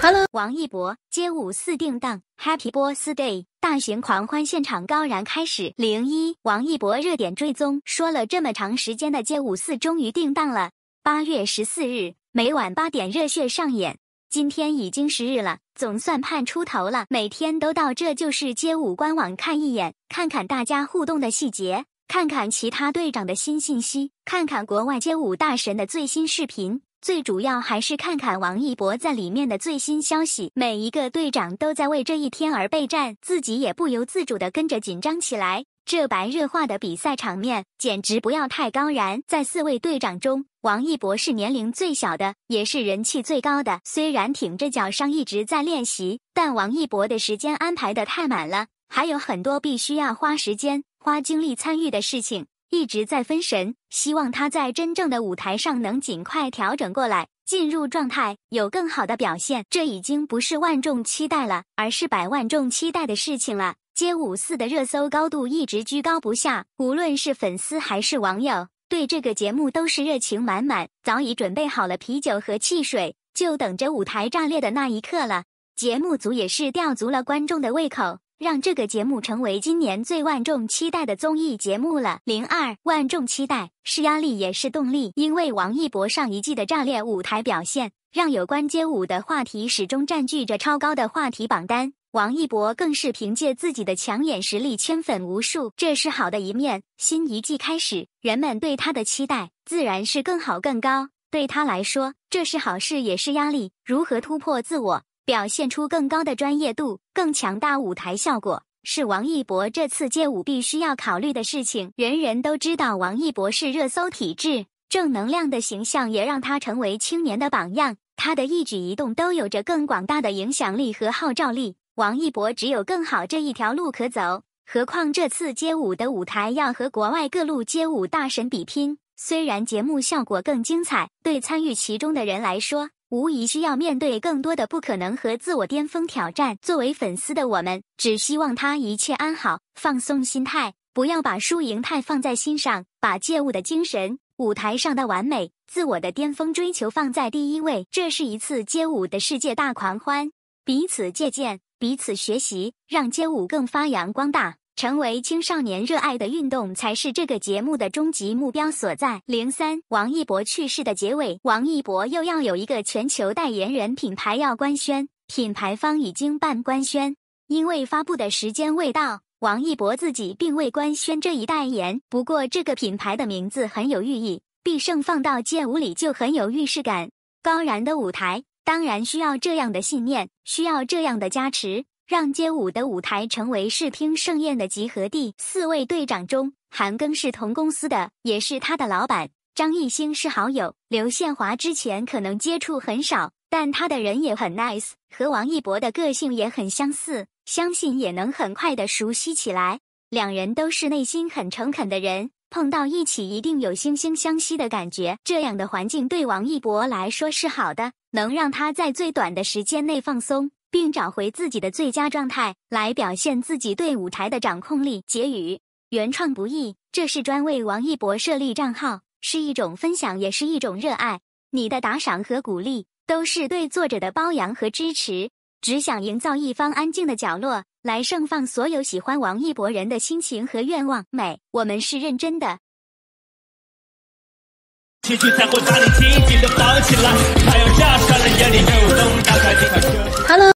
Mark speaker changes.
Speaker 1: Hello，王一博《街舞四》定档，Happy Birthday！大型狂欢现场高燃开始。零一，王一博热点追踪，说了这么长时间的《街舞四》终于定档了，八月十四日，每晚八点热血上演。今天已经十日了，总算盼出头了。每天都到《这就是街舞》官网看一眼，看看大家互动的细节。看看其他队长的新信息，看看国外街舞大神的最新视频，最主要还是看看王一博在里面的最新消息。每一个队长都在为这一天而备战，自己也不由自主的跟着紧张起来。这白热化的比赛场面简直不要太高燃！在四位队长中，王一博是年龄最小的，也是人气最高的。虽然挺着脚伤一直在练习，但王一博的时间安排的太满了，还有很多必须要花时间。花精力参与的事情一直在分神，希望他在真正的舞台上能尽快调整过来，进入状态，有更好的表现。这已经不是万众期待了，而是百万众期待的事情了。街舞四的热搜高度一直居高不下，无论是粉丝还是网友，对这个节目都是热情满满，早已准备好了啤酒和汽水，就等着舞台炸裂的那一刻了。节目组也是吊足了观众的胃口。让这个节目成为今年最万众期待的综艺节目了。零二万众期待是压力也是动力，因为王一博上一季的炸裂舞台表现，让有关街舞的话题始终占据着超高的话题榜单。王一博更是凭借自己的强眼实力圈粉无数，这是好的一面。新一季开始，人们对他的期待自然是更好更高。对他来说，这是好事也是压力，如何突破自我？表现出更高的专业度、更强大舞台效果，是王一博这次街舞必须要考虑的事情。人人都知道王一博是热搜体质，正能量的形象也让他成为青年的榜样。他的一举一动都有着更广大的影响力和号召力。王一博只有更好这一条路可走，何况这次街舞的舞台要和国外各路街舞大神比拼，虽然节目效果更精彩，对参与其中的人来说。无疑需要面对更多的不可能和自我巅峰挑战。作为粉丝的我们，只希望他一切安好，放松心态，不要把输赢太放在心上，把街舞的精神、舞台上的完美、自我的巅峰追求放在第一位。这是一次街舞的世界大狂欢，彼此借鉴，彼此学习，让街舞更发扬光大。成为青少年热爱的运动，才是这个节目的终极目标所在。零三，王一博去世的结尾，王一博又要有一个全球代言人品牌要官宣，品牌方已经办官宣，因为发布的时间未到，王一博自己并未官宣这一代言。不过这个品牌的名字很有寓意，必胜放到街舞里就很有预示感。高燃的舞台当然需要这样的信念，需要这样的加持。让街舞的舞台成为视听盛宴的集合地。四位队长中，韩庚是同公司的，也是他的老板；张艺兴是好友；刘宪华之前可能接触很少，但他的人也很 nice，和王一博的个性也很相似，相信也能很快的熟悉起来。两人都是内心很诚恳的人，碰到一起一定有惺惺相惜的感觉。这样的环境对王一博来说是好的，能让他在最短的时间内放松。并找回自己的最佳状态，来表现自己对舞台的掌控力。结语：原创不易，这是专为王一博设立账号，是一种分享，也是一种热爱。你的打赏和鼓励，都是对作者的褒扬和支持。只想营造一方安静的角落，来盛放所有喜欢王一博人的心情和愿望。美，我们是认真的。Hello。